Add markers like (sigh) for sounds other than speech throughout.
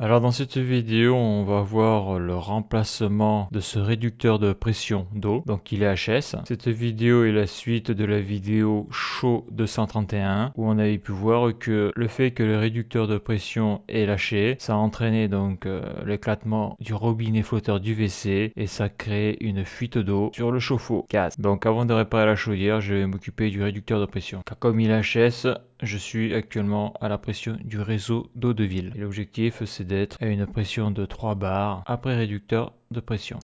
Alors dans cette vidéo, on va voir le remplacement de ce réducteur de pression d'eau, donc il est HS. Cette vidéo est la suite de la vidéo chaud 231 où on avait pu voir que le fait que le réducteur de pression est lâché, ça a entraîné donc euh, l'éclatement du robinet flotteur du WC et ça crée une fuite d'eau sur le chauffe-eau. Donc avant de réparer la chaudière, je vais m'occuper du réducteur de pression. comme il est HS, je suis actuellement à la pression du réseau d'eau de ville. L'objectif, c'est d'être à une pression de 3 bars après réducteur de pression.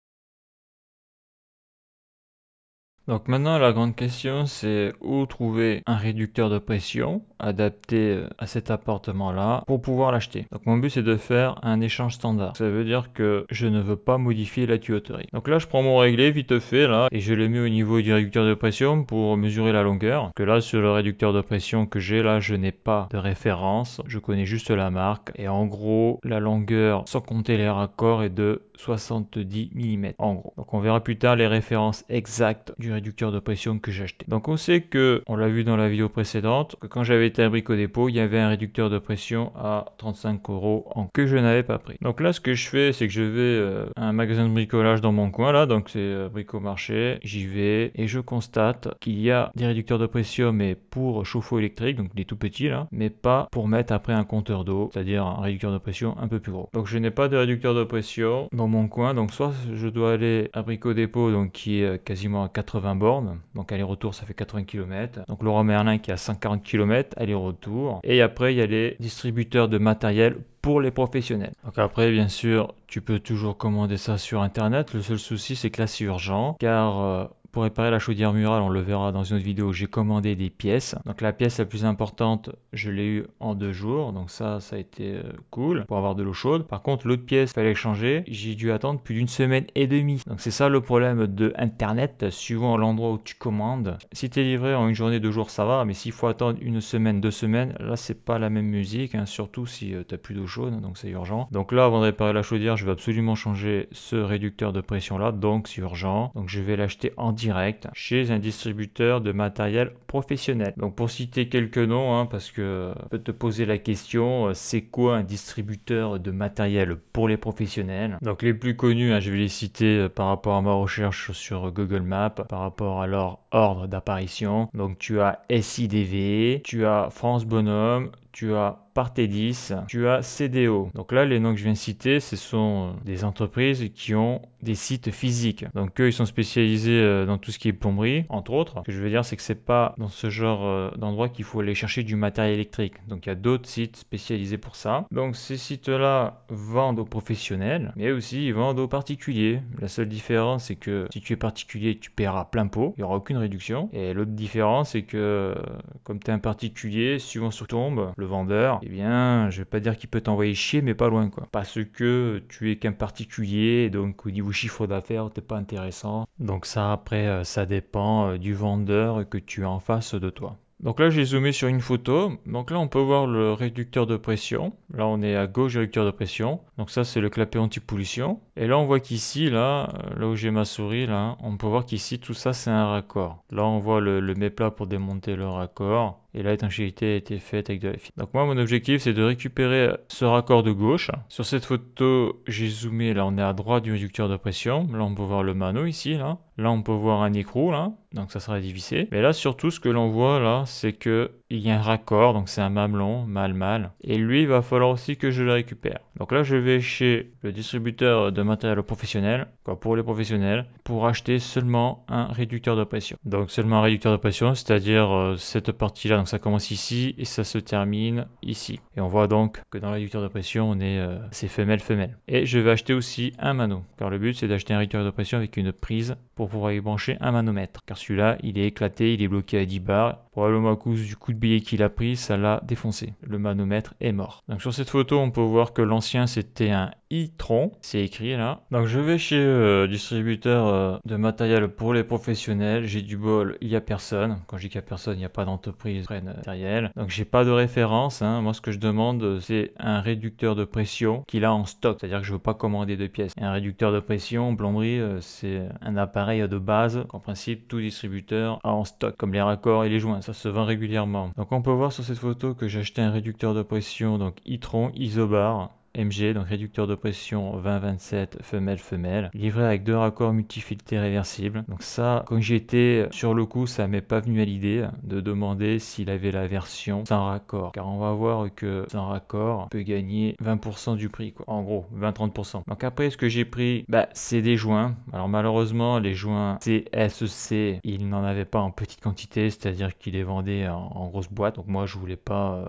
Donc maintenant la grande question c'est où trouver un réducteur de pression adapté euh, à cet appartement là pour pouvoir l'acheter. Donc mon but c'est de faire un échange standard. Ça veut dire que je ne veux pas modifier la tuyauterie. Donc là je prends mon réglé vite fait là et je le mets au niveau du réducteur de pression pour mesurer la longueur. Que là sur le réducteur de pression que j'ai là je n'ai pas de référence. Je connais juste la marque et en gros la longueur sans compter les raccords est de 70 mm en gros. Donc on verra plus tard les références exactes du réducteur de pression que j'ai acheté. Donc on sait que, on l'a vu dans la vidéo précédente, que quand j'avais été à Brico Dépôt, il y avait un réducteur de pression à 35 euros en que je n'avais pas pris. Donc là ce que je fais c'est que je vais euh, à un magasin de bricolage dans mon coin là, donc c'est euh, Brico Marché, j'y vais et je constate qu'il y a des réducteurs de pression mais pour chauffe-eau électrique, donc des tout petits là, mais pas pour mettre après un compteur d'eau, c'est-à-dire un réducteur de pression un peu plus gros. Donc je n'ai pas de réducteur de pression mon coin. Donc soit je dois aller à Brico Dépôt, donc qui est euh, quasiment à 80 bornes. Donc aller-retour, ça fait 80 km. Donc Laurent Merlin qui est à 140 km, aller-retour. Et après, il y a les distributeurs de matériel pour les professionnels. Donc après, bien sûr, tu peux toujours commander ça sur Internet. Le seul souci, c'est que là, c'est urgent, car... Euh, pour réparer la chaudière murale, on le verra dans une autre vidéo, j'ai commandé des pièces. Donc la pièce la plus importante, je l'ai eu en deux jours, donc ça, ça a été euh, cool pour avoir de l'eau chaude. Par contre, l'autre pièce, fallait changer, j'ai dû attendre plus d'une semaine et demie. Donc c'est ça le problème de Internet, suivant l'endroit où tu commandes. Si tu es livré en une journée, deux jours, ça va, mais s'il faut attendre une semaine, deux semaines, là, c'est pas la même musique, hein, surtout si euh, tu plus d'eau chaude, donc c'est urgent. Donc là, avant de réparer la chaudière, je vais absolument changer ce réducteur de pression là, donc c'est urgent. Donc je vais l'acheter en direct direct chez un distributeur de matériel professionnel. Donc pour citer quelques noms, hein, parce que euh, peut te poser la question, euh, c'est quoi un distributeur de matériel pour les professionnels Donc les plus connus, hein, je vais les citer euh, par rapport à ma recherche sur Google Maps, par rapport à leur ordre d'apparition. Donc tu as SIDV, tu as France Bonhomme, tu as 10, tu as CDO. Donc là, les noms que je viens de citer, ce sont euh, des entreprises qui ont des sites physiques. Donc eux, ils sont spécialisés euh, dans tout ce qui est plomberie, entre autres. Ce que je veux dire, c'est que c'est pas dans ce genre euh, d'endroit qu'il faut aller chercher du matériel électrique. Donc il y a d'autres sites spécialisés pour ça. Donc ces sites-là vendent aux professionnels, mais aussi ils vendent aux particuliers. La seule différence, c'est que si tu es particulier, tu paieras plein pot, il n'y aura aucune réduction. Et l'autre différence, c'est que comme tu es un particulier, suivant sur tombe, vendeur, et eh bien, je vais pas dire qu'il peut t'envoyer chier, mais pas loin, quoi. Parce que tu es qu'un particulier, donc au niveau chiffre d'affaires, t'es pas intéressant. Donc ça, après, euh, ça dépend euh, du vendeur que tu as en face de toi. Donc là, j'ai zoomé sur une photo. Donc là, on peut voir le réducteur de pression. Là, on est à gauche réducteur de pression. Donc ça, c'est le clapet anti-pollution. Et là, on voit qu'ici, là, euh, là où j'ai ma souris, là, on peut voir qu'ici, tout ça, c'est un raccord. Là, on voit le méplat pour démonter le raccord et là l'étanchéité a été faite avec de la fille. Donc moi mon objectif c'est de récupérer euh, ce raccord de gauche. Sur cette photo j'ai zoomé, là on est à droite du réducteur de pression, là on peut voir le mano ici là. Là on peut voir un écrou là, donc ça sera dévissé. Mais là surtout ce que l'on voit là c'est que il y a un raccord, donc c'est un mamelon, mal mal. Et lui, il va falloir aussi que je le récupère. Donc là, je vais chez le distributeur de matériel professionnel, quoi pour les professionnels, pour acheter seulement un réducteur de pression. Donc seulement un réducteur de pression, c'est-à-dire euh, cette partie-là, donc ça commence ici et ça se termine ici. Et on voit donc que dans le réducteur de pression, on est ces euh, c'est femelle femelle. Et je vais acheter aussi un mano, car le but c'est d'acheter un réducteur de pression avec une prise pour pouvoir y brancher un manomètre, car celui-là, il est éclaté, il est bloqué à 10 bars Probablement le cause du coup de billet qu'il a pris, ça l'a défoncé. Le manomètre est mort. Donc sur cette photo, on peut voir que l'ancien c'était un c'est écrit là. Donc je vais chez euh, distributeur euh, de matériel pour les professionnels. J'ai du bol, il n'y a personne. Quand je dis qu'il n'y a personne, il n'y a pas d'entreprise de matériel. Donc j'ai pas de référence. Hein. Moi ce que je demande euh, c'est un réducteur de pression qu'il a en stock. C'est-à-dire que je veux pas commander de pièces. Un réducteur de pression, plomberie, c'est un appareil de base qu'en principe tout distributeur a en stock. Comme les raccords et les joints, ça se vend régulièrement. Donc on peut voir sur cette photo que j'ai acheté un réducteur de pression, donc e-tron isobar MG, donc réducteur de pression 20-27 femelle-femelle, livré avec deux raccords multifiltés réversibles. Donc ça, quand j'étais sur le coup, ça m'est pas venu à l'idée de demander s'il avait la version sans raccord, car on va voir que sans raccord on peut gagner 20% du prix, quoi. En gros, 20-30%. Donc après, ce que j'ai pris, bah, c'est des joints. Alors malheureusement, les joints CSEC, il n'en avait pas en petite quantité, c'est-à-dire qu'il les vendaient en, grosse boîte. Donc moi, je voulais pas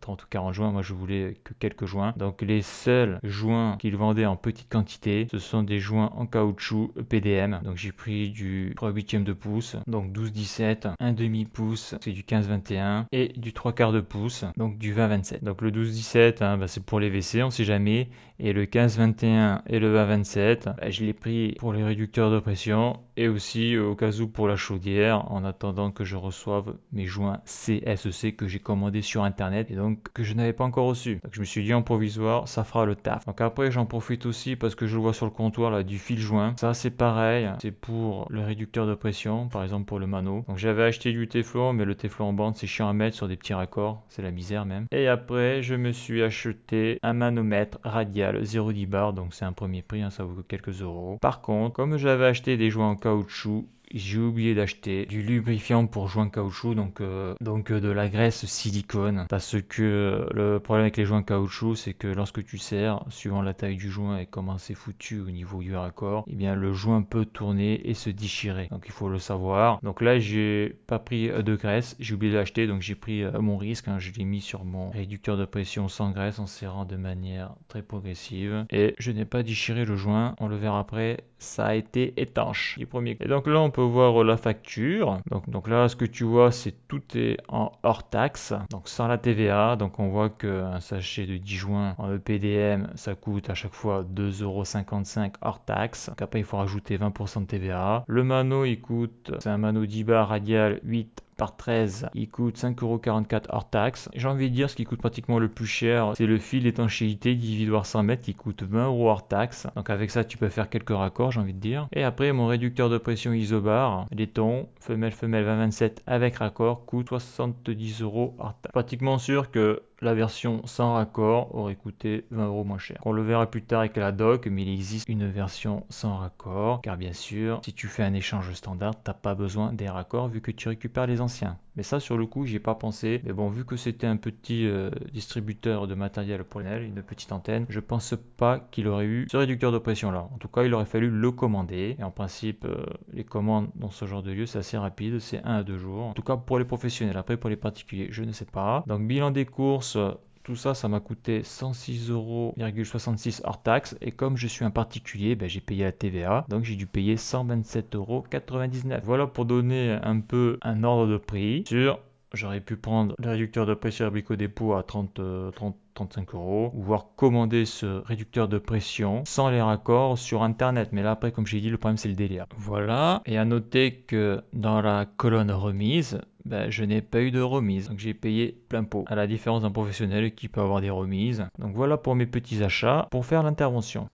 30 euh, ou 40 joints, moi je voulais que quelques joints. Donc les seuls joints qu'ils vendaient en petite quantité, ce sont des joints en caoutchouc PDM. Donc j'ai pris du 3 ème de pouce, donc 12-17, 1 demi pouce, c'est du 15-21 et du 3 quarts de pouce, donc du 20-27. Donc le 12-17, hein, bah, c'est pour les WC, on sait jamais, et le 15-21 et le 20-27, bah, je l'ai pris pour les réducteurs de pression et aussi euh, au cas où pour la chaudière en attendant que je reçoive mes joints CSEC e que j'ai commandé sur internet et donc que je n'avais pas encore reçu. Donc je me suis dit en provisoire, ça fera le taf. Donc après j'en profite aussi parce que je le vois sur le comptoir là du fil joint. Ça c'est pareil, c'est pour le réducteur de pression, par exemple pour le mano. Donc j'avais acheté du Teflon mais le Teflon en bande c'est chiant à mettre sur des petits raccords, c'est la misère même. Et après je me suis acheté un manomètre radial 0,10 bar donc c'est un premier prix, hein, ça vaut quelques euros. Par contre, comme j'avais acheté des joints en caoutchouc. J'ai oublié d'acheter du lubrifiant pour joints caoutchouc, donc, euh, donc euh, de la graisse silicone. Parce que euh, le problème avec les joints caoutchouc, c'est que lorsque tu serres, suivant la taille du joint et comment c'est foutu au niveau du raccord, et eh bien le joint peut tourner et se déchirer. Donc il faut le savoir. Donc là, j'ai pas pris de graisse, j'ai oublié d'acheter, donc j'ai pris mon risque. Hein. je l'ai mis sur mon réducteur de pression sans graisse en serrant de manière très progressive. Et je n'ai pas déchiré le joint, on le verra après ça a été étanche premier. Et donc là, on peut voir la facture. Donc, là, ce que tu vois, c'est tout est en hors taxe, donc sans la TVA. Donc on voit qu'un sachet de 10 joints en EPDM, ça coûte à chaque fois 2,55€ hors taxe. Donc après, il faut rajouter 20% de TVA. Le mano, il coûte, c'est un mano 10 bar radial 8 par 13, il coûte 5,44€ hors taxe. J'ai envie de dire ce qui coûte pratiquement le plus cher, c'est le fil étanchéité divisoire 100 mètres qui coûte 20€ hors taxe. Donc avec ça, tu peux faire quelques raccords, j'ai envie de dire. Et après, mon réducteur de pression isobar, les tons, femelle femelle 2027 avec raccord, coûte 70€ hors taxe. Pratiquement sûr que la version sans raccord aurait coûté 20 euros moins cher. On le verra plus tard avec la doc, mais il existe une version sans raccord, car bien sûr, si tu fais un échange standard, tu n'as pas besoin des raccords vu que tu récupères les anciens. Mais ça, sur le coup, j'y ai pas pensé. Mais bon, vu que c'était un petit euh, distributeur de matériel pour une petite antenne, je pense pas qu'il aurait eu ce réducteur de pression là. En tout cas, il aurait fallu le commander. Et en principe, euh, les commandes dans ce genre de lieu, c'est assez rapide, c'est 1 à 2 jours. En tout cas, pour les professionnels. Après, pour les particuliers, je ne sais pas. Donc, bilan des courses. Tout ça, ça m'a coûté 106,66 hors taxe. Et comme je suis un particulier, ben, j'ai payé la TVA. Donc j'ai dû payer 127,99 Voilà pour donner un peu un ordre de prix sur j'aurais pu prendre le réducteur de pression herbico Dépôt à 30, 30, 35 euros, ou voir commander ce réducteur de pression sans les raccords sur Internet. Mais là, après, comme j'ai dit, le problème, c'est le délire. Voilà. Et à noter que dans la colonne remise, ben, je n'ai pas eu de remise. Donc j'ai payé plein pot, à la différence d'un professionnel qui peut avoir des remises. Donc voilà pour mes petits achats pour faire l'intervention.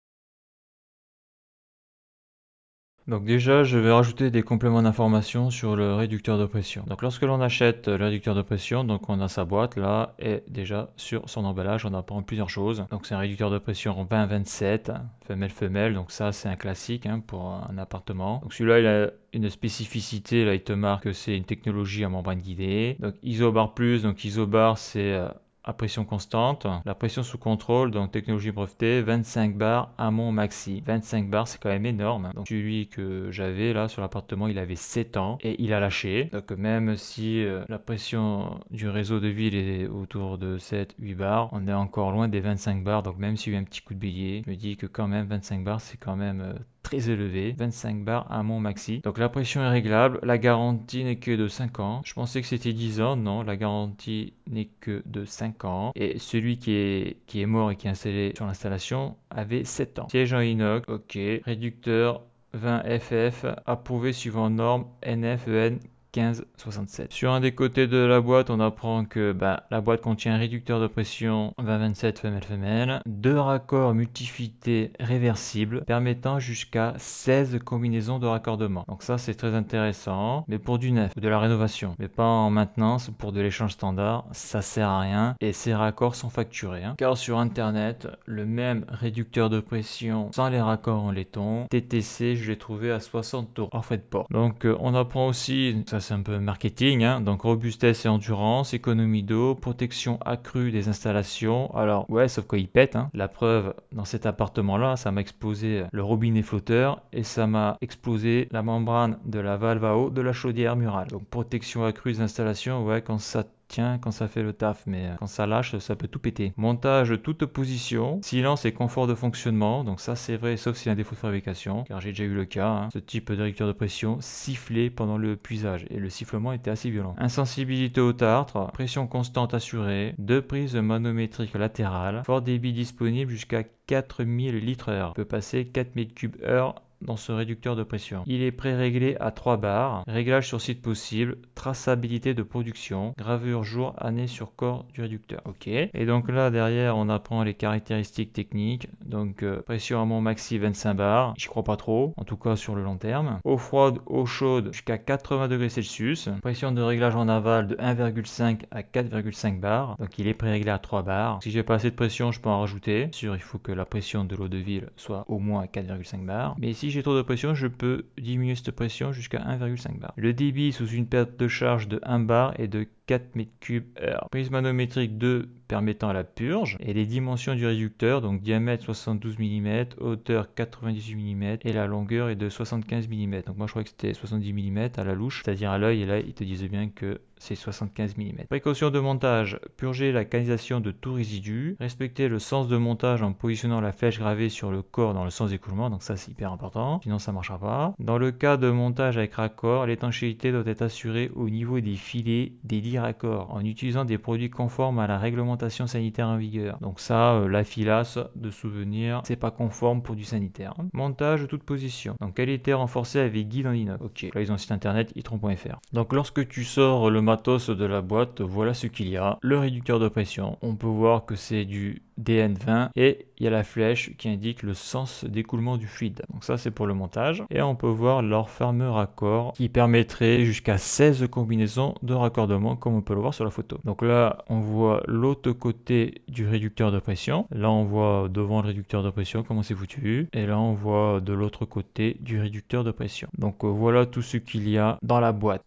Donc déjà, je vais rajouter des compléments d'information sur le réducteur de pression. Donc lorsque l'on achète le réducteur de pression, donc on a sa boîte là, et déjà sur son emballage, on apprend plusieurs choses. Donc c'est un réducteur de pression 20-27, hein, femelle-femelle, donc ça c'est un classique hein, pour un appartement. Donc celui-là, il a une spécificité, là il te marque que c'est une technologie à membrane guidée. Donc isobar plus, donc isobar c'est euh, à pression constante. La pression sous contrôle, donc technologie brevetée, 25 bars à mon maxi. 25 bars, c'est quand même énorme. Donc celui que j'avais là sur l'appartement, il avait 7 ans et il a lâché. Donc même si euh, la pression du réseau de ville est autour de 7-8 bars, on est encore loin des 25 bars. Donc même si eu un petit coup de billet, je me dit que quand même 25 bars, c'est quand même... Euh, élevé, 25 bars à mon maxi. Donc la pression est réglable, la garantie n'est que de 5 ans. Je pensais que c'était 10 ans, non, la garantie n'est que de 5 ans. Et celui qui est, qui est mort et qui est installé sur l'installation avait 7 ans. Siège en inox, ok. Réducteur 20FF, approuvé suivant norme NFEN 1567. Sur un des côtés de la boîte, on apprend que bah, la boîte contient un réducteur de pression 2027 femelle-femelle, deux raccords multifités réversibles permettant jusqu'à 16 combinaisons de raccordement. Donc ça c'est très intéressant, mais pour du neuf de la rénovation, mais pas en maintenance pour de l'échange standard, ça sert à rien et ces raccords sont facturés. Hein. Car sur internet, le même réducteur de pression sans les raccords en laiton, TTC, je l'ai trouvé à 60 euros en frais de port. Donc euh, on apprend aussi, ça c'est un peu marketing, hein. donc robustesse et endurance, économie d'eau, protection accrue des installations. Alors ouais, sauf quoi il pète. Hein. La preuve, dans cet appartement-là, ça m'a explosé le robinet flotteur et ça m'a explosé la membrane de la valve à eau de la chaudière murale. Donc protection accrue des installations, ouais, quand ça Tiens, quand ça fait le taf, mais euh, quand ça lâche, ça peut tout péter. Montage toute position, silence et confort de fonctionnement, donc ça c'est vrai, sauf s'il y a un défaut de fabrication, car j'ai déjà eu le cas, hein. ce type de rupture de pression sifflait pendant le puisage, et le sifflement était assez violent. Insensibilité au tartre, pression constante assurée, deux prises manométriques latérales, fort débit disponible jusqu'à 4000 litres heure, peut passer 4 4000 cubes heure dans ce réducteur de pression. Il est pré-réglé à 3 bars, réglage sur site possible, traçabilité de production, gravure jour, année sur corps du réducteur. Ok. Et donc là derrière on apprend les caractéristiques techniques. Donc euh, pression à mon maxi 25 bars, j'y crois pas trop, en tout cas sur le long terme. Eau froide, eau chaude jusqu'à 80 degrés Celsius. Pression de réglage en aval de 1,5 à 4,5 bars. Donc il est pré-réglé à 3 bars. Si j'ai pas assez de pression, je peux en rajouter. Bien sûr, il faut que la pression de l'eau de ville soit au moins à 4,5 bars. Mais ici j'ai trop de pression, je peux diminuer cette pression jusqu'à 1,5 bar. Le débit sous une perte de charge de 1 bar est de 4 m3 heure. Prise manométrique 2 permettant la purge et les dimensions du réducteur, donc diamètre 72 mm, hauteur 98 mm et la longueur est de 75 mm. Donc moi je crois que c'était 70 mm à la louche, c'est-à-dire à, l'œil et là ils te disent bien que c'est 75 mm. Précaution de montage, purger la canalisation de tout résidu, respecter le sens de montage en positionnant la flèche gravée sur le corps dans le sens d'écoulement, donc ça c'est hyper important, sinon ça marchera pas. Dans le cas de montage avec raccord, l'étanchéité doit être assurée au niveau des filets des lits raccords en utilisant des produits conformes à la réglementation sanitaire en vigueur. Donc ça, euh, la filasse de souvenir, c'est pas conforme pour du sanitaire. Montage toute position. Donc qualité renforcée avec guide en inox. Ok, là ils ont site internet itron.fr. Donc lorsque tu sors le matos de la boîte, voilà ce qu'il y a. Le réducteur de pression. On peut voir que c'est du DN20 et il y a la flèche qui indique le sens d'écoulement du fluide. Donc ça c'est pour le montage. Et on peut voir leur à raccord qui permettrait jusqu'à 16 combinaisons de raccordement comme on peut le voir sur la photo. Donc là, on voit l'autre côté du réducteur de pression. Là, on voit devant le réducteur de pression comment c'est foutu. Et là, on voit de l'autre côté du réducteur de pression. Donc euh, voilà tout ce qu'il y a dans la boîte.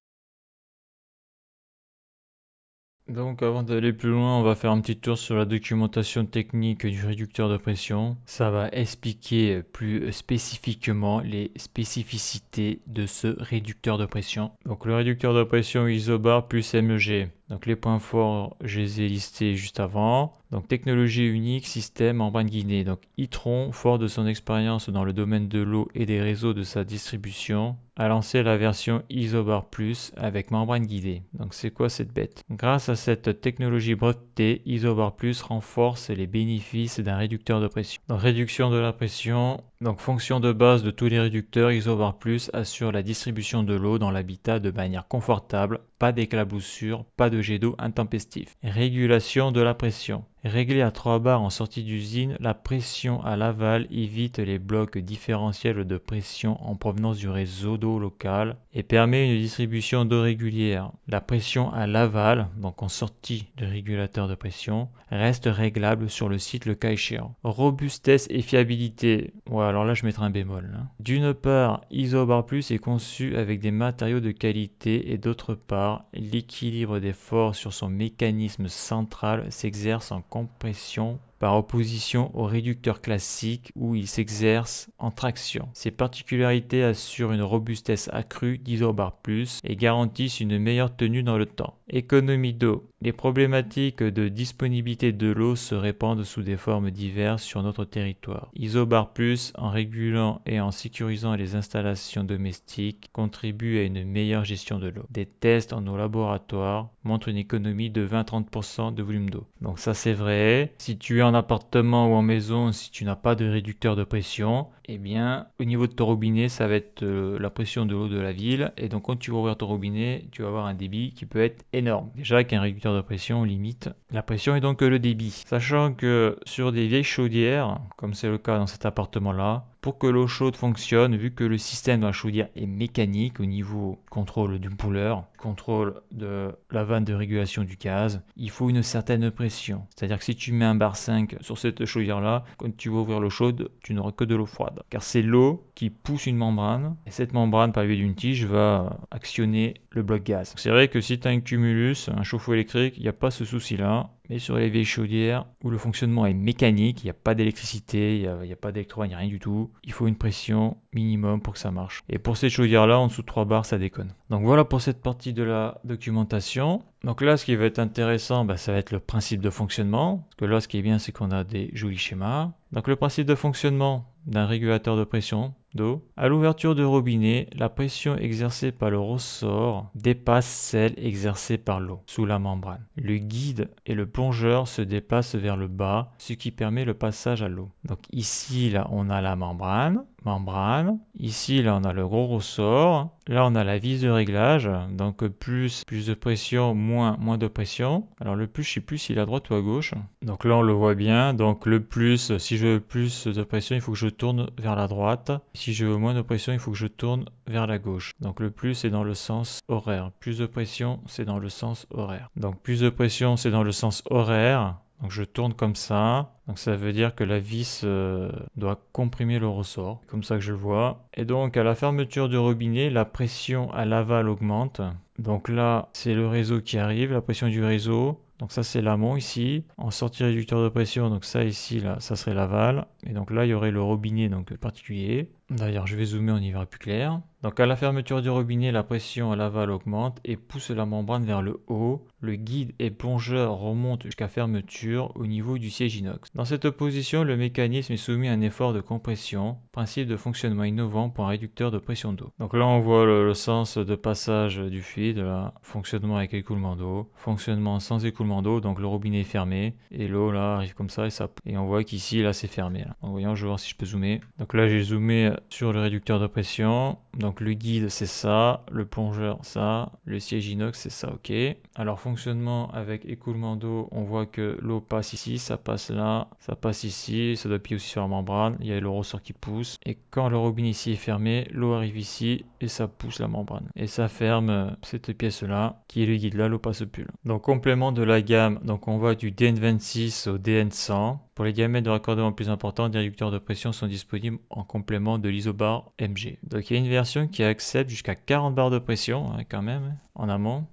Donc avant d'aller plus loin, on va faire un petit tour sur la documentation technique du réducteur de pression. Ça va expliquer plus spécifiquement les spécificités de ce réducteur de pression. Donc le réducteur de pression isobar plus MEG. Donc les points forts, je les ai listés juste avant. Donc technologie unique, système membrane guidée. Guinée. Donc Itron, fort de son expérience dans le domaine de l'eau et des réseaux de sa distribution, a lancé la version Isobar Plus avec membrane guidée. Donc c'est quoi cette bête Grâce à cette technologie brevetée, Isobar Plus renforce les bénéfices d'un réducteur de pression. Donc réduction de la pression, donc fonction de base de tous les réducteurs, Isovar plus assure la distribution de l'eau dans l'habitat de manière confortable, pas d'éclaboussure, pas de jet d'eau intempestif. Régulation de la pression. Réglée à 3 bars en sortie d'usine, la pression à l'aval évite les blocs différentiels de pression en provenance du réseau d'eau local et permet une distribution d'eau régulière. La pression à l'aval, donc en sortie de régulateur de pression, reste réglable sur le site le cas échéant. Robustesse et fiabilité. Ouais, alors là je mettrai un bémol. Hein. D'une part, Isobar Plus est conçu avec des matériaux de qualité et d'autre part, l'équilibre des forces sur son mécanisme central s'exerce en compression par opposition au réducteur classique où il s'exerce en traction. Ces particularités assurent une robustesse accrue d'isobar plus et garantissent une meilleure tenue dans le temps. Économie d'eau. Les problématiques de disponibilité de l'eau se répandent sous des formes diverses sur notre territoire. Isobar plus, en régulant et en sécurisant les installations domestiques, contribue à une meilleure gestion de l'eau. Des tests en nos laboratoires montre une économie de 20-30% de volume d'eau. Donc ça c'est vrai. Si tu es en appartement ou en maison, si tu n'as pas de réducteur de pression, eh bien, au niveau de ton robinet, ça va être euh, la pression de l'eau de la ville. Et donc, quand tu vas ouvrir ton robinet, tu vas avoir un débit qui peut être énorme. Déjà, avec un réducteur de pression, limite la pression et donc euh, le débit. Sachant que sur des vieilles chaudières, comme c'est le cas dans cet appartement-là, pour que l'eau chaude fonctionne, vu que le système de la chaudière est mécanique au niveau contrôle du pouleur, contrôle de la vanne de régulation du gaz, il faut une certaine pression. C'est-à-dire que si tu mets un bar 5 sur cette chaudière-là, quand tu vas ouvrir l'eau chaude, tu n'auras que de l'eau froide. Car c'est l'eau qui pousse une membrane, et cette membrane, par le d'une tige, va actionner le bloc gaz. C'est vrai que si tu as un cumulus, un chauffe-eau électrique, il n'y a pas ce souci-là. Mais sur les vieilles chaudières, où le fonctionnement est mécanique, il n'y a pas d'électricité, il n'y a, pas d'électro, il n'y a rien du tout, il faut une pression minimum pour que ça marche. Et pour ces chaudières-là, en dessous de 3 bars, ça déconne. Donc voilà pour cette partie de la documentation. Donc là, ce qui va être intéressant, bah, ça va être le principe de fonctionnement. Parce que là, ce qui est bien, c'est qu'on a des jolis schémas. Donc le principe de fonctionnement, d'un régulateur de pression d'eau. À l'ouverture de robinet, la pression exercée par le ressort dépasse celle exercée par l'eau sous la membrane. Le guide et le plongeur se déplacent vers le bas, ce qui permet le passage à l'eau. Donc ici, là, on a la membrane membrane. Ici, là, on a le gros ressort. Là, on a la vis de réglage. Donc, plus, plus de pression, moins, moins de pression. Alors, le plus, je ne sais plus s'il est à droite ou à gauche. Donc là, on le voit bien. Donc, le plus, si je veux plus de pression, il faut que je tourne vers la droite. Si je veux moins de pression, il faut que je tourne vers la gauche. Donc, le plus, c'est dans le sens horaire. Plus de pression, c'est dans le sens horaire. Donc, plus de pression, c'est dans le sens horaire. Donc je tourne comme ça. Donc ça veut dire que la vis euh, doit comprimer le ressort. Comme ça que je le vois. Et donc à la fermeture du robinet, la pression à l'aval augmente. Donc là, c'est le réseau qui arrive, la pression du réseau. Donc ça c'est l'amont ici. En sortie réducteur de pression, donc ça ici là, ça serait l'aval. Et donc là il y aurait le robinet donc particulier. D'ailleurs, je vais zoomer, on y verra plus clair. Donc à la fermeture du robinet, la pression à l'aval augmente et pousse la membrane vers le haut. Le guide et plongeur remontent jusqu'à fermeture au niveau du siège inox. Dans cette position, le mécanisme est soumis à un effort de compression, principe de fonctionnement innovant pour un réducteur de pression d'eau. Donc là, on voit le, sens de passage du fluide, fonctionnement avec écoulement d'eau, fonctionnement sans écoulement d'eau, donc le robinet est fermé et l'eau là arrive comme ça et ça. Et on voit qu'ici, là, c'est fermé. je vais voir si je peux zoomer. Donc là, j'ai zoomé sur le réducteur de pression. Donc le guide c'est ça, le plongeur ça, le siège inox c'est ça, ok. Alors fonctionnement avec écoulement d'eau, on voit que l'eau passe ici, ça passe là, ça passe ici, ça doit appuyer aussi sur la membrane, il y a le ressort qui pousse. Et quand le robinet ici est fermé, l'eau arrive ici et ça pousse la membrane. Et ça ferme euh, cette pièce là, qui est le guide là, l'eau passe au pull. Donc complément de la gamme, donc on va du DN26 au DN100. Pour les diamètres de raccordement plus importants, des réducteurs de pression sont disponibles en complément de l'isobar MG. Donc il y a une version qui accepte jusqu'à 40 barres de pression hein, quand même en amont.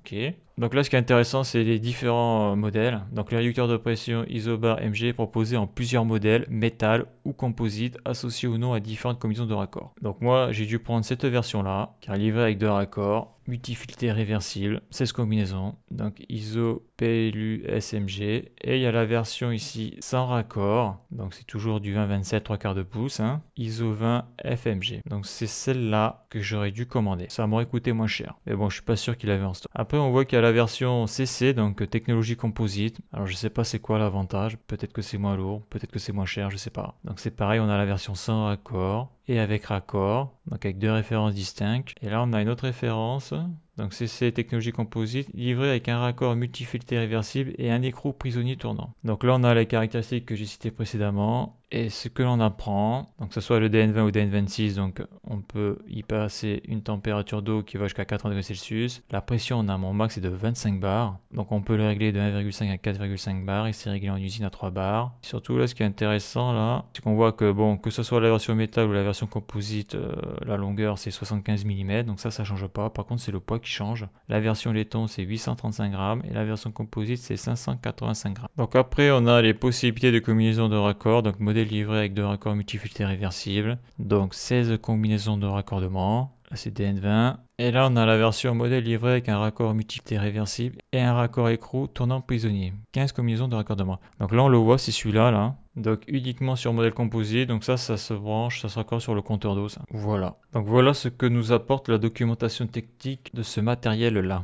Donc là ce qui est intéressant c'est les différents euh, modèles. Donc le réducteur de pression isobar MG est proposé en plusieurs modèles, métal ou composite, associés ou non à différentes commissions de raccords. Donc moi j'ai dû prendre cette version là, qui est livrée avec deux raccords, multifilter réversible, 16 combinaisons, donc ISO, PLU, SMG, et il y a la version ici sans raccord, donc c'est toujours du 20-27 3 quarts de pouce, hein. ISO 20 FMG, donc c'est celle-là que j'aurais dû commander, ça m'aurait coûté moins cher, mais bon je suis pas sûr qu'il avait en stock. Après on voit qu'il y a la version CC, donc euh, technologie composite, alors je sais pas c'est quoi l'avantage, peut-être que c'est moins lourd, peut-être que c'est moins cher, je sais pas. Donc c'est pareil, on a la version sans raccord, et avec raccord, donc avec deux références distinctes. Et là, on a une autre référence donc c'est ces technologies composites livré avec un raccord multifilté réversible et un écrou prisonnier tournant. Donc là on a les caractéristiques que j'ai citées précédemment et ce que l'on apprend, donc que ce soit le DN20 ou DN26, donc on peut y passer une température d'eau qui va jusqu'à 80 degrés Celsius. La pression en amont max est de 25 bars, donc on peut le régler de 1,5 à 4,5 bars et c'est réglé en usine à 3 bars. Surtout là, ce qui est intéressant là, c'est qu'on voit que bon, que ce soit la version métal ou la version composite, euh, la longueur c'est 75 mm, donc ça ça change pas. Par contre, c'est le poids qui change. La version laiton c'est 835 grammes et la version composite c'est 585 grammes. Donc après on a les possibilités de combinaison de raccords, donc modèle livré avec deux raccords et réversibles. Donc 16 combinaisons de raccordement, c'est dn 20 Et là, on a la version modèle livré avec un raccord multiple réversible et un raccord écrou tournant prisonnier. 15 combinaisons de raccordement. Donc là, on le voit, c'est celui-là, là. Donc uniquement sur modèle composé, Donc ça, ça se branche, ça se raccorde sur le compteur d'eau. Voilà. Donc voilà ce que nous apporte la documentation technique de ce matériel-là.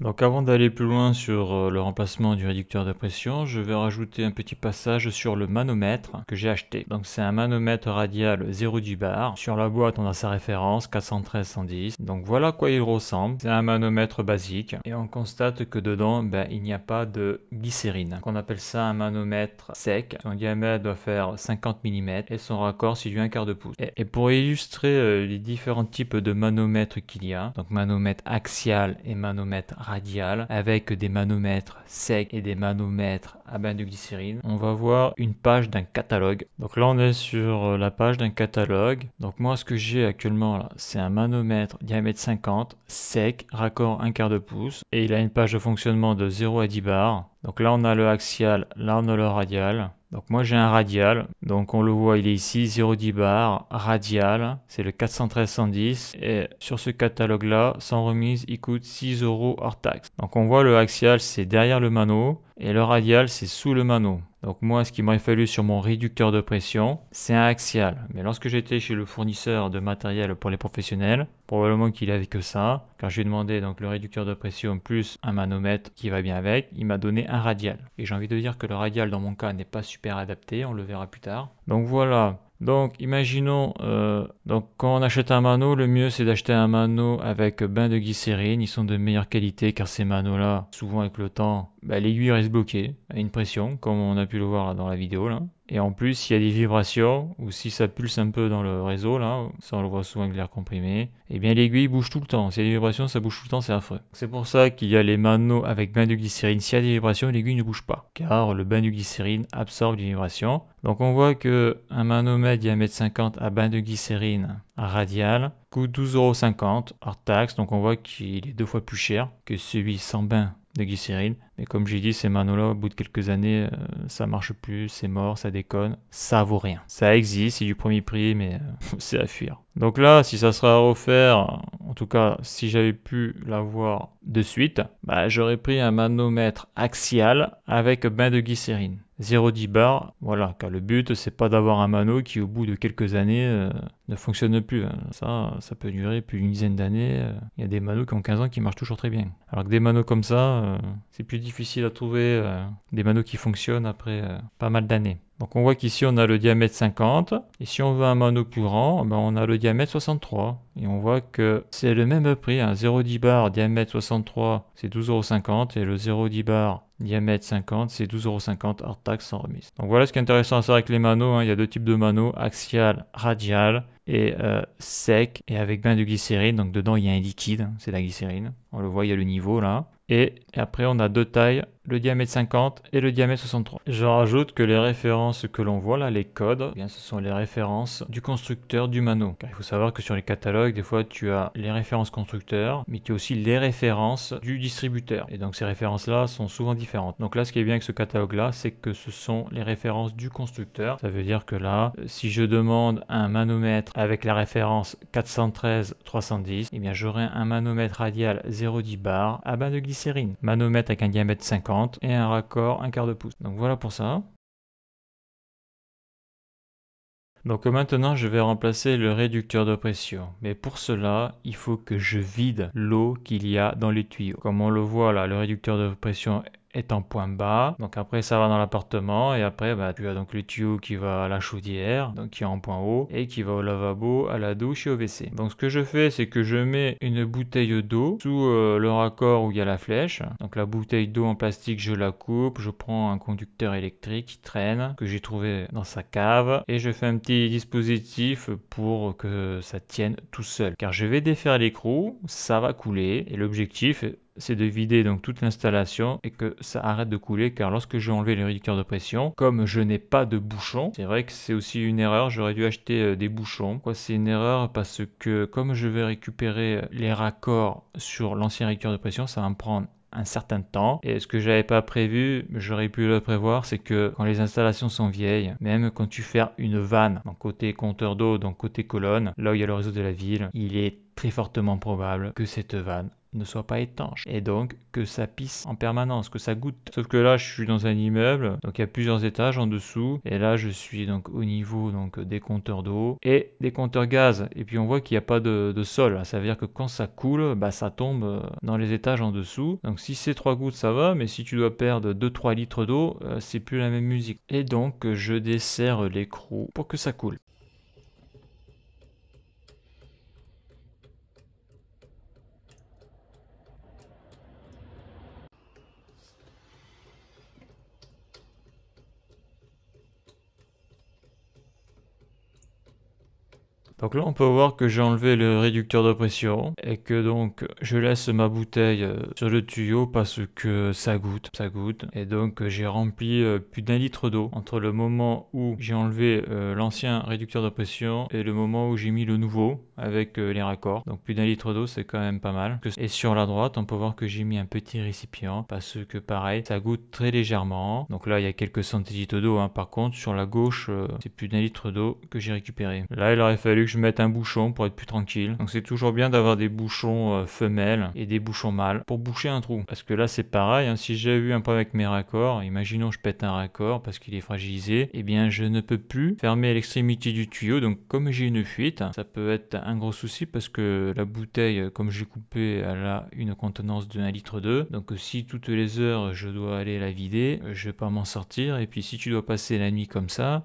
Donc avant d'aller plus loin sur euh, le remplacement du réducteur de pression, je vais rajouter un petit passage sur le manomètre que j'ai acheté. Donc c'est un manomètre radial 0 du bar. Sur la boîte, on a sa référence 413-110. Donc voilà à quoi il ressemble. C'est un manomètre basique et on constate que dedans, ben, il n'y a pas de glycérine. Donc on appelle ça un manomètre sec. Son diamètre doit faire 50 mm et son raccord c'est du 1 quart de pouce. Et, pour illustrer euh, les différents types de manomètres qu'il y a, donc manomètre axial et manomètre radial, radiale avec des manomètres secs et des manomètres à bain de glycérine. On va voir une page d'un catalogue. Donc là, on est sur euh, la page d'un catalogue. Donc moi, ce que j'ai actuellement c'est un manomètre diamètre 50 sec, raccord un quart de pouce et il a une page de fonctionnement de 0 à 10 bars. Donc là, on a le axial, là, on a le radial. Donc moi j'ai un radial, donc on le voit il est ici, 010 bar, radial, c'est le 41310 et sur ce catalogue là, sans remise, il coûte 6 euros hors taxe. Donc on voit le axial c'est derrière le mano et le radial c'est sous le mano. Donc moi, ce qu'il m'aurait fallu sur mon réducteur de pression, c'est un axial. Mais lorsque j'étais chez le fournisseur de matériel pour les professionnels, probablement qu'il avait que ça. Quand je lui ai demandé donc, le réducteur de pression plus un manomètre qui va bien avec, il m'a donné un radial. Et j'ai envie de dire que le radial dans mon cas n'est pas super adapté, on le verra plus tard. Donc voilà, donc, imaginons, euh, quand on achète un mano, le mieux c'est d'acheter un mano avec bain de glycérine. Ils sont de meilleure qualité car ces manos-là, souvent avec le temps, bah, l'aiguille reste bloquée à une pression, comme on a pu le voir dans la vidéo là. Et en plus, s'il y a des vibrations ou si ça pulse un peu dans le réseau, là, ça on le voit souvent avec l'air comprimé, et eh bien l'aiguille bouge tout le temps. S'il y a des vibrations, ça bouge tout le temps, c'est affreux. C'est pour ça qu'il y a les manneaux avec bain de glycérine. S'il y a des vibrations, l'aiguille ne bouge pas, car le bain de glycérine absorbe les vibrations. Donc on voit que un manomètre diamètre 50 à bain de glycérine radial coûte 12,50€ hors taxe, donc on voit qu'il est deux fois plus cher que celui sans bain de glycérine comme j'ai dit, ces manos-là, au bout de quelques années, euh, ça marche plus, c'est mort, ça déconne, ça vaut rien. Ça existe, c'est du premier prix, mais euh, (laughs) c'est à fuir. Donc là, si ça serait à refaire, en tout cas, si j'avais pu l'avoir de suite, bah, j'aurais pris un manomètre axial avec bain de glycérine. 0,10 bar, voilà, car le but c'est pas d'avoir un mano qui au bout de quelques années euh, ne fonctionne plus. Hein. Ça, ça peut durer plus d'une dizaine d'années. Il y a des manos qui ont 15 ans qui marchent toujours très bien. Alors que des manos comme ça, c'est plus difficile difficile à trouver euh, des manos qui fonctionnent après euh, pas mal d'années. Donc on voit qu'ici on a le diamètre 50, et si on veut un mano plus eh ben, on a le diamètre 63. Et on voit que c'est le même prix, 0,10 hein. bar diamètre 63 c'est 12,50€ et le 0,10 bar diamètre 50 c'est 12,50€ hors taxe sans remise. Donc voilà ce qui est intéressant à savoir avec les manos, hein. il y a deux types de manos, axial, radial et euh, sec et avec bain de glycérine, donc dedans il y a un liquide, hein. c'est la glycérine. On le voit, il y a le niveau là et après on a deux tailles le diamètre 50 et le diamètre 63. Je rajoute que les références que l'on voit là, les codes, eh bien, ce sont les références du constructeur du mano. Car il faut savoir que sur les catalogues, des fois tu as les références constructeurs, mais tu as aussi les références du distributeur. Et donc ces références-là sont souvent différentes. Donc là, ce qui est bien avec ce catalogue-là, c'est que ce sont les références du constructeur. Ça veut dire que là, euh, si je demande un manomètre avec la référence 413-310, et eh bien j'aurai un manomètre radial 0,10 bar à bain de glycérine. Manomètre avec un diamètre 50 et un raccord un quart de pouce. Donc voilà pour ça. Donc maintenant, je vais remplacer le réducteur de pression. Mais pour cela, il faut que je vide l'eau qu'il y a dans les tuyaux. Comme on le voit là, le réducteur de pression est en point bas. Donc après, ça va dans l'appartement. Et après, bah, tu as donc le tuyau qui va à la chaudière, donc qui est en point haut, et qui va au lavabo, à la douche et au WC. Donc ce que je fais, c'est que je mets une bouteille d'eau sous euh, le raccord où il y a la flèche. Donc la bouteille d'eau en plastique, je la coupe. Je prends un conducteur électrique qui traîne, que j'ai trouvé dans sa cave. Et je fais un petit dispositif pour que ça tienne tout seul. Car je vais défaire l'écrou, ça va couler. Et l'objectif c'est de vider donc toute l'installation et que ça arrête de couler car lorsque j'ai enlevé le réducteur de pression, comme je n'ai pas de bouchon, c'est vrai que c'est aussi une erreur, j'aurais dû acheter euh, des bouchons. Quoi, c'est une erreur parce que comme je vais récupérer euh, les raccords sur l'ancien réducteur de pression, ça va me prendre un certain temps. Et ce que j'avais pas prévu, j'aurais pu le prévoir, c'est que quand les installations sont vieilles, même quand tu fais une vanne, côté compteur d'eau, donc côté colonne, là où il y a le réseau de la ville, il est très fortement probable que cette vanne ne soit pas étanche et donc que ça pisse en permanence, que ça goûte. Sauf que là, je suis dans un immeuble, donc il y a plusieurs étages en dessous et là, je suis donc au niveau donc des compteurs d'eau et des compteurs gaz. Et puis on voit qu'il n'y a pas de, sol. Ça veut dire que quand ça coule, bah ça tombe euh, dans les étages en dessous. Donc si c'est trois gouttes, ça va, mais si tu dois perdre 2-3 litres d'eau, euh, c'est plus la même musique. Et donc je desserre l'écrou pour que ça coule. Donc là, on peut voir que j'ai enlevé le réducteur de pression et que donc je laisse ma bouteille euh, sur le tuyau parce que ça goûte, ça goûte. Et donc euh, j'ai rempli euh, plus d'un litre d'eau entre le moment où j'ai enlevé l'ancien réducteur de pression et le moment où j'ai mis le nouveau avec euh, les raccords. Donc plus d'un litre d'eau, c'est quand même pas mal. Et sur la droite, on peut voir que j'ai mis un petit récipient parce que pareil, ça goûte très légèrement. Donc là, il y a quelques centilitres d'eau. Hein. Par contre, sur la gauche, euh, c'est plus d'un litre d'eau que j'ai récupéré. Là, il aurait fallu que je mette un bouchon pour être plus tranquille. Donc c'est toujours bien d'avoir des bouchons euh, femelles et des bouchons mâles pour boucher un trou. Parce que là, c'est pareil. Hein. Si j'ai eu un problème avec mes raccords, imaginons je pète un raccord parce qu'il est fragilisé, eh bien je ne peux plus fermer l'extrémité du tuyau. Donc comme j'ai une fuite, ça peut être un gros souci parce que la bouteille, euh, comme j'ai coupé, elle a une contenance de 1 litre 2. Donc euh, si toutes les heures je dois aller la vider, euh, je vais pas m'en sortir. Et puis si tu dois passer la nuit comme ça,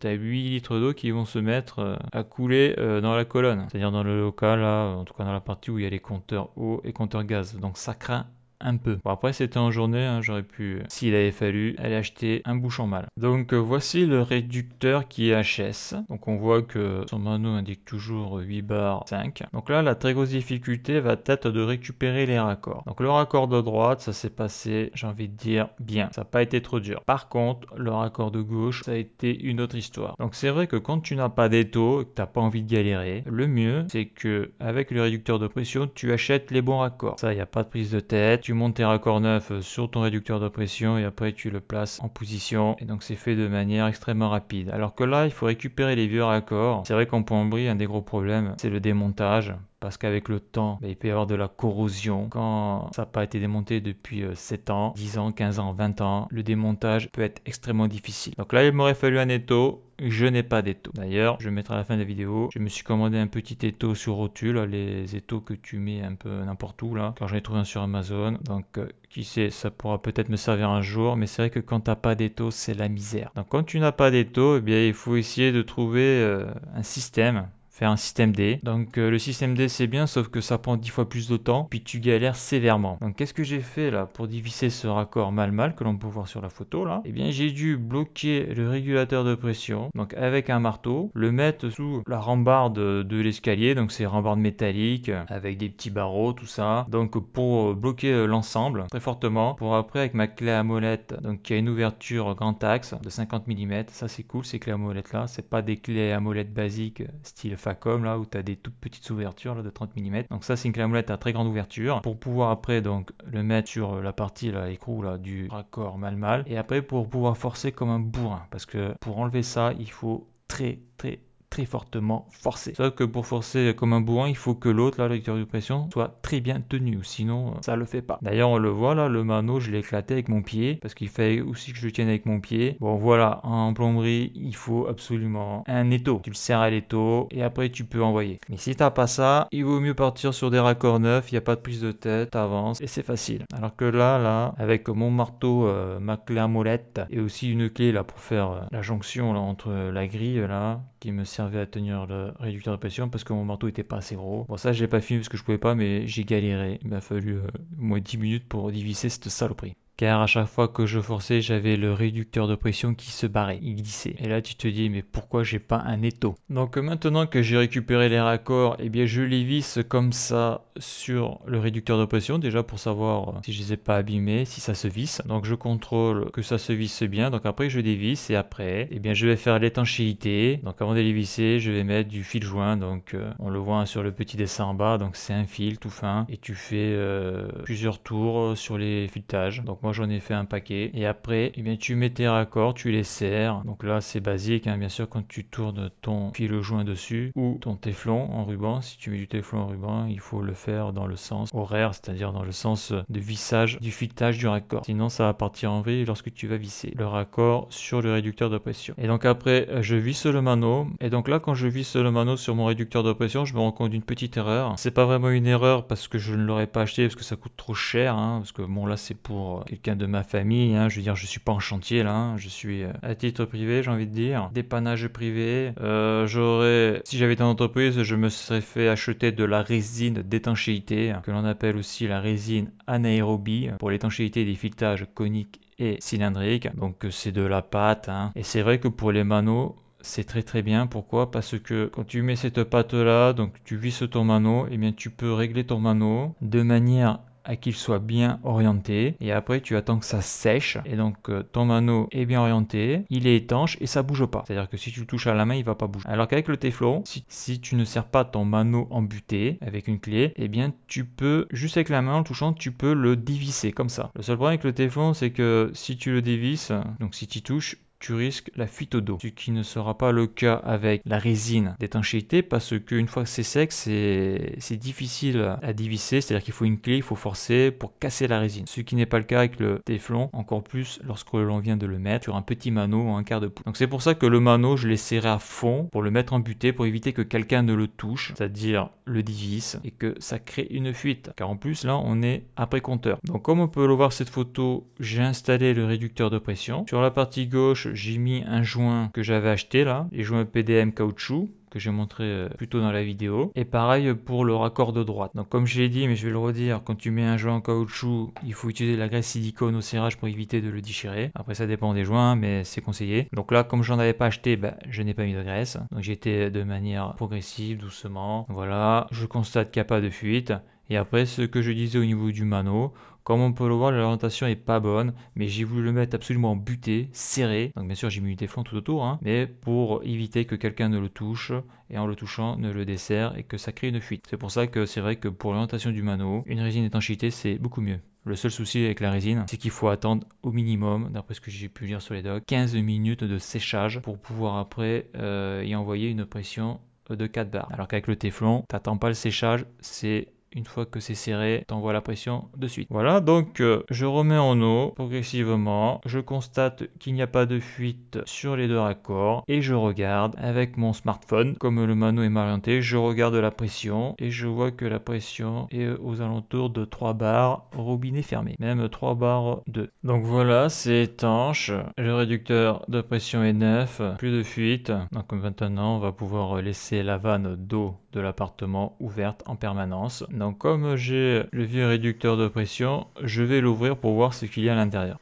tu as 8 litres d'eau qui vont se mettre à couler dans la colonne. C'est-à-dire dans le local, là, en tout cas dans la partie où il y a les compteurs eau et compteurs gaz. Donc ça craint un peu. après, c'était en journée, hein, j'aurais pu, euh, s'il avait fallu, aller acheter un bouchon mal. Donc, euh, voici le réducteur qui est HS. Donc, on voit que son mano indique toujours 8 bars 5. Donc là, la très grosse difficulté va être de récupérer les raccords. Donc, le raccord de droite, ça s'est passé, j'ai envie de dire, bien. Ça n'a pas été trop dur. Par contre, le raccord de gauche, ça a été une autre histoire. Donc, c'est vrai que quand tu n'as pas d'étau, que tu n'as pas envie de galérer, le mieux, c'est que, avec le réducteur de pression, tu achètes les bons raccords. Ça, il n'y a pas de prise de tête tu montes tes raccords neufs euh, sur ton réducteur de pression et après tu le places en position. Et donc c'est fait de manière extrêmement rapide. Alors que là, il faut récupérer les vieux raccords. C'est vrai qu'en point un des gros problèmes, c'est le démontage parce qu'avec le temps, bah, il peut y avoir de la corrosion. Quand ça n'a pas été démonté depuis 7 euh, ans, 10 ans, 15 ans, 20 ans, le démontage peut être extrêmement difficile. Donc là, il m'aurait fallu un étau. Je n'ai pas d'étau. D'ailleurs, je mettrai à la fin de la vidéo. Je me suis commandé un petit étau sur rotule, les étaux que tu mets un peu n'importe où là, quand j'en ai trouvé un sur Amazon. Donc, euh, qui sait, ça pourra peut-être me servir un jour. Mais c'est vrai que quand tu t'as pas d'étau, c'est la misère. Donc, quand tu n'as pas d'étau, eh bien, il faut essayer de trouver euh, un système un système D. Donc euh, le système D c'est bien sauf que ça prend dix fois plus de temps puis tu galères sévèrement. Donc qu'est-ce que j'ai fait là pour diviser ce raccord mal-mal que l'on peut voir sur la photo là Eh bien j'ai dû bloquer le régulateur de pression donc avec un marteau, le mettre sous la rambarde de, l'escalier donc c'est rambarde métallique avec des petits barreaux tout ça donc pour euh, bloquer euh, l'ensemble très fortement pour après avec ma clé à molette donc qui a une ouverture grand axe de 50 mm ça c'est cool ces clés à molette là c'est pas des clés à molette basiques style comme là où tu as des toutes petites ouvertures là, de 30 mm. Donc ça c'est une clé molette à très grande ouverture pour pouvoir après donc le mettre sur euh, la partie là écrou là du raccord mal mal et après pour pouvoir forcer comme un bourrin parce que pour enlever ça il faut très très très fortement forcé. Sauf que pour forcer comme un bourrin, il faut que l'autre, la lecture de pression, soit très bien tenu, sinon euh, ça le fait pas. D'ailleurs, on le voit là, le mano, je l'ai éclaté avec mon pied, parce qu'il fallait aussi que je le tienne avec mon pied. Bon voilà, en plomberie, il faut absolument un étau. Tu le serres à l'étau et après tu peux envoyer. Mais si tu t'as pas ça, il vaut mieux partir sur des raccords neufs, il n'y a pas de prise de tête, avance et c'est facile. Alors que là, là, avec mon marteau, euh, ma clé à molette et aussi une clé là pour faire euh, la jonction entre la grille là qui me sert à tenir le réducteur de pression parce que mon marteau était pas assez gros. Bon, ça, j'ai pas fini parce que je pouvais pas, mais j'ai galéré. Il m'a fallu euh, au moins 10 minutes pour diviser cette saloperie car à chaque fois que je forçais, j'avais le réducteur de pression qui se barrait, il glissait. Et là, tu te dis, mais pourquoi j'ai pas un étau Donc maintenant que j'ai récupéré les raccords, et eh bien je les visse comme ça sur le réducteur de pression, déjà pour savoir euh, si je les ai pas abîmés, si ça se visse. Donc je contrôle que ça se visse bien, donc après je dévisse et après, et eh bien je vais faire l'étanchéité. Donc avant de les visser, je vais mettre du fil joint, donc euh, on le voit hein, sur le petit dessin en bas, donc c'est un fil tout fin et tu fais euh, plusieurs tours sur les filetages Donc moi, j'en ai fait un paquet. Et après, eh bien, tu mets tes raccords, tu les serres. Donc là c'est basique, hein. bien sûr quand tu tournes ton fil joint dessus ou ton téflon en ruban. Si tu mets du téflon en ruban, il faut le faire dans le sens horaire, c'est-à-dire dans le sens euh, de vissage, du filetage du raccord. Sinon ça va partir en vrille lorsque tu vas visser le raccord sur le réducteur de pression. Et donc après euh, je visse le mano. Et donc là quand je visse le mano sur mon réducteur de pression, je me rends compte d'une petite erreur. C'est pas vraiment une erreur parce que je ne l'aurais pas acheté parce que ça coûte trop cher. Hein, parce que bon là c'est pour euh, de ma famille. Hein. je veux dire, je suis pas en chantier là. Hein. je suis euh, à titre privé, j'ai envie de dire. Dépannage privé. Euh, j'aurais, si j'avais été en entreprise, je me serais fait acheter de la résine d'étanchéité, hein, que l'on appelle aussi la résine anaérobie, euh, pour l'étanchéité des filetages coniques et cylindriques. Donc c'est de la pâte. Et c'est vrai que pour les manos, c'est très très bien. Pourquoi Parce que quand tu mets cette pâte là, donc tu visses ton mano, et eh bien tu peux régler ton mano de manière à qu'il soit bien orienté. Et après, tu attends que ça sèche. Et donc, euh, ton mano est bien orienté, il est étanche et ça bouge pas. C'est-à-dire que si tu touches à la main, il va pas bouger. Alors qu'avec le Teflon, si, si, tu ne sers pas ton mano en butée avec une clé, et eh bien, tu peux, juste avec la main en le touchant, tu peux le dévisser comme ça. Le seul problème avec le Teflon, c'est que si tu le dévisses, donc si tu touches, tu risques la fuite au dos Ce qui ne sera pas le cas avec la résine d'étanchéité parce qu'une fois que c'est sec, c'est difficile à divisser, c'est-à-dire qu'il faut une clé, il faut forcer pour casser la résine. Ce qui n'est pas le cas avec le téflon, encore plus lorsque l'on vient de le mettre sur un petit mano ou un quart de pouce. Donc c'est pour ça que le mano, je l'ai serré à fond pour le mettre en butée pour éviter que quelqu'un ne le touche, c'est-à-dire le divise et que ça crée une fuite. Car en plus, là, on est après compteur. Donc comme on peut le voir cette photo, j'ai installé le réducteur de pression. Sur la partie gauche, j'ai mis un joint que j'avais acheté là, les joints PDM caoutchouc que j'ai montré euh, plus tôt dans la vidéo. Et pareil pour le raccord de droite. Donc comme je l'ai dit, mais je vais le redire, quand tu mets un joint en caoutchouc, il faut utiliser la graisse silicone au serrage pour éviter de le déchirer. Après ça dépend des joints, mais c'est conseillé. Donc là, comme j'en avais pas acheté, ben, je n'ai pas mis de graisse. Donc j'étais de manière progressive, doucement. Voilà, je constate qu'il n'y a pas de fuite. Et après, ce que je disais au niveau du mano, comme on peut le voir, l'orientation est pas bonne, mais j'ai voulu le mettre absolument buté, serré. Donc bien sûr, j'ai mis du téflon tout autour, hein, mais pour éviter que quelqu'un ne le touche et en le touchant ne le dessert et que ça crée une fuite. C'est pour ça que c'est vrai que pour l'orientation du mano, une résine étanchéité, c'est beaucoup mieux. Le seul souci avec la résine, c'est qu'il faut attendre au minimum, d'après ce que j'ai pu lire sur les docs, 15 minutes de séchage pour pouvoir après euh, y envoyer une pression de 4 bars. Alors qu'avec le téflon, t'attends pas le séchage, c'est une fois que c'est serré, t'envoies la pression de suite. Voilà, donc euh, je remets en eau progressivement. Je constate qu'il n'y a pas de fuite sur les deux raccords et je regarde avec mon smartphone. Comme le mano est mal je regarde la pression et je vois que la pression est aux alentours de 3 bars robinet fermé. Même 3 bars 2. Donc voilà, c'est étanche. Le réducteur de pression est neuf. Plus de fuite. Donc maintenant, on va pouvoir laisser la vanne d'eau de l'appartement ouverte en permanence. Donc comme j'ai le vieux réducteur de pression, je vais l'ouvrir pour voir ce qu'il y a à l'intérieur.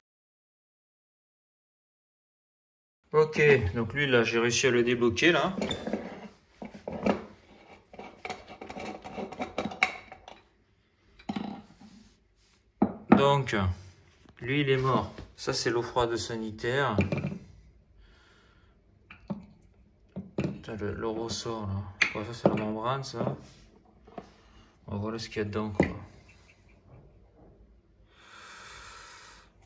Ok, donc lui là j'ai réussi à le débloquer là. Donc, lui il est mort. Ça c'est l'eau froide sanitaire. le ressort là ça c'est la membrane, ça. On va voir ce qu'il y a dedans, quoi.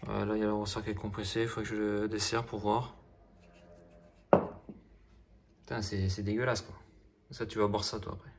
Ah, là, il y a le ressort qui est compressé. Il faut que je le desserre pour voir. Putain, c'est dégueulasse, quoi. Ça, tu vas boire ça, toi, après.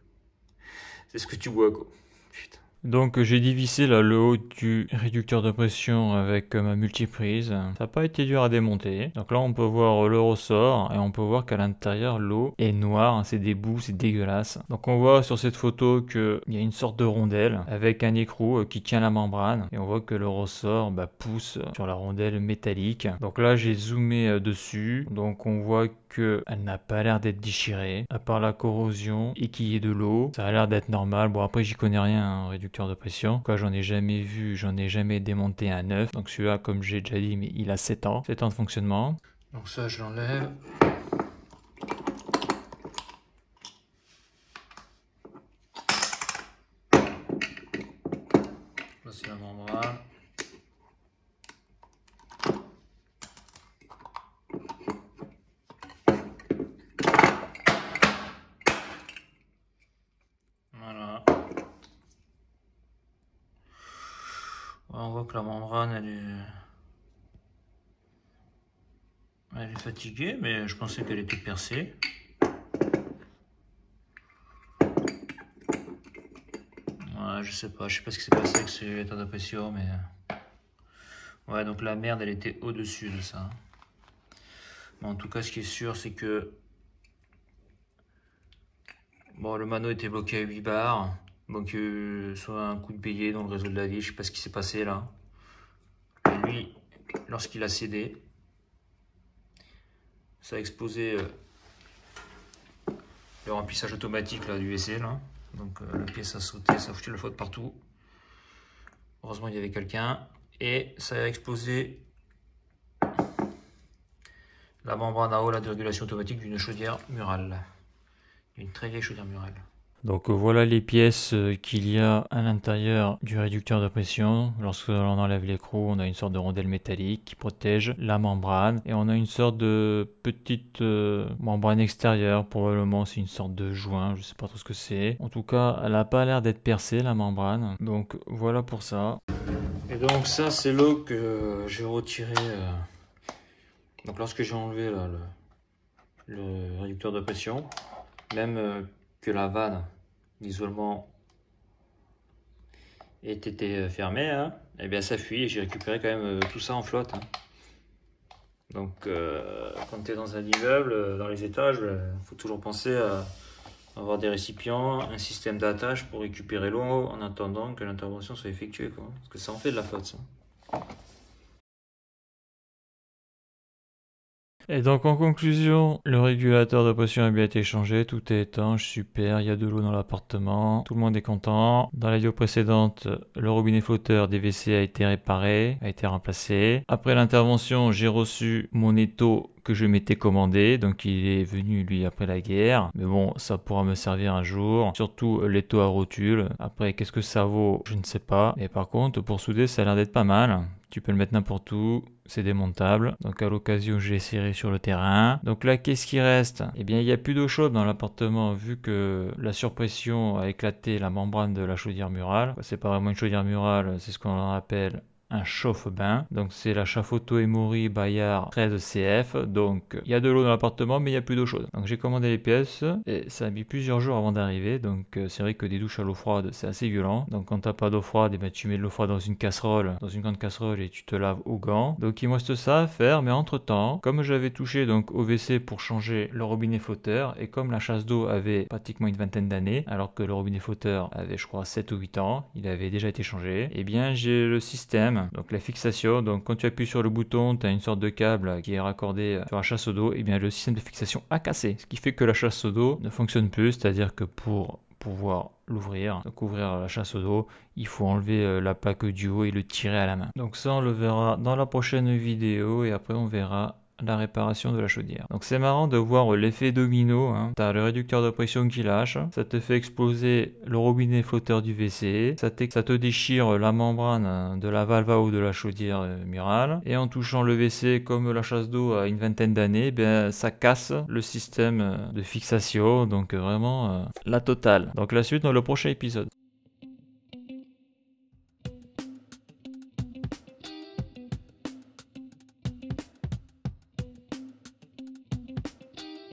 C'est ce que tu bois, quoi. Putain. Donc j'ai divisé le haut du réducteur de pression avec euh, ma multiprise. Ça n'a pas été dur à démonter. Donc là on peut voir euh, le ressort et on peut voir qu'à l'intérieur l'eau est noire, c'est des bouts, c'est dégueulasse. Donc on voit sur cette photo qu'il y a une sorte de rondelle avec un écrou euh, qui tient la membrane et on voit que le ressort bah, pousse sur la rondelle métallique. Donc là j'ai zoomé dessus. Donc on voit elle n'a pas l'air d'être déchirée, à part la corrosion et qu'il y ait de l'eau. Ça a l'air d'être normal. Bon, après, j'y connais rien, en hein, réducteur de pression. Quoi, j'en ai jamais vu, j'en ai jamais démonté un neuf. Donc celui-là, comme j'ai déjà dit, mais il a 7 ans. 7 ans de fonctionnement. Donc ça, je l'enlève. elle est... fatiguée, mais je pensais qu'elle était percée. je sais pas, je sais pas ce qui s'est passé avec ce état de mais... Ouais, donc la merde, elle était au-dessus de ça. en tout cas, ce qui est sûr, c'est que... Bon, le mano était bloqué à 8 bars. Donc, euh, soit un coup de billet dans le réseau de la vie, je sais pas ce qui s'est passé là lorsqu'il a cédé. Ça a exposé euh, le remplissage automatique là, du WC. Hein. Donc euh, la pièce a sauté, ça a foutu le faute partout. Heureusement, il y avait quelqu'un. Et ça a explosé la membrane à eau la de automatique d'une chaudière murale. D'une très vieille chaudière murale. Donc euh, voilà les pièces euh, qu'il y a à l'intérieur du réducteur de pression. Lorsque l'on enlève l'écrou, on a une sorte de rondelle métallique qui protège la membrane et on a une sorte de petite euh, membrane extérieure. Probablement c'est une sorte de joint, je ne sais pas trop ce que c'est. En tout cas, elle n'a pas l'air d'être percée la membrane. Donc voilà pour ça. Et donc ça c'est l'eau que j'ai retirée Donc lorsque j'ai enlevé le, réducteur de pression, même que la vanne d'isolement ait été euh, fermée, hein, et eh bien ça fuit et j'ai récupéré quand même euh, tout ça en flotte. Hein. Donc euh, quand tu es dans un immeuble, dans les étages, il ben, faut toujours penser à avoir des récipients, un système d'attache pour récupérer l'eau en attendant que l'intervention soit effectuée. Parce que ça en fait de la flotte. Ça. Et donc en conclusion, le régulateur de pression a bien été changé, tout est étanche, super, il y a de l'eau dans l'appartement, tout le monde est content. Dans la vidéo précédente, le robinet flotteur des WC a été réparé, a été remplacé. Après l'intervention, j'ai reçu mon étau que je m'étais commandé, donc il est venu lui après la guerre. Mais bon, ça pourra me servir un jour. Surtout l'étau à rotule. Après, qu'est-ce que ça vaut Je ne sais pas. Mais par contre, pour souder, ça a l'air d'être pas mal. Tu peux le mettre n'importe où, c'est démontable. Donc à l'occasion, j'ai serré sur le terrain. Donc là, qu'est-ce qui reste Eh bien, il n'y a plus d'eau chaude dans l'appartement vu que la surpression a éclaté la membrane de la chaudière murale. C'est pas vraiment une chaudière murale, c'est ce qu'on appelle un chauffe-bain. Donc c'est la Chafoto Emory Bayard 13CF. Donc il y a de l'eau dans l'appartement, mais il n'y a plus d'eau chaude. Donc j'ai commandé les pièces et ça a mis plusieurs jours avant d'arriver. Donc euh, c'est vrai que des douches à l'eau froide, c'est assez violent. Donc quand t'as pas d'eau froide, et eh ben, tu mets de l'eau froide dans une casserole, dans une grande casserole et tu te laves au gants. Donc il me reste ça à faire, mais entre temps, comme j'avais touché donc au WC pour changer le robinet fauteur et comme la chasse d'eau avait pratiquement une vingtaine d'années, alors que le robinet fauteur avait je crois 7 ou 8 ans, il avait déjà été changé, et eh bien j'ai le système donc la fixation. Donc quand tu appuies sur le bouton, tu as une sorte de câble qui est raccordé euh, sur la chasse au dos, et eh bien le système de fixation a cassé. Ce qui fait que la chasse d'eau ne fonctionne plus, c'est-à-dire que pour pouvoir l'ouvrir, couvrir la chasse au dos, il faut enlever euh, la plaque du haut et le tirer à la main. Donc ça on le verra dans la prochaine vidéo et après on verra la réparation de la chaudière. Donc c'est marrant de voir l'effet domino. Hein. T'as le réducteur de pression qui lâche, ça te fait exploser le robinet flotteur du WC, ça, ça te déchire la membrane de la valve à de la chaudière euh, murale, et en touchant le WC comme la chasse d'eau à une vingtaine d'années, ben, ça casse le système euh, de fixation, donc euh, vraiment la totale. Donc la suite dans le prochain épisode.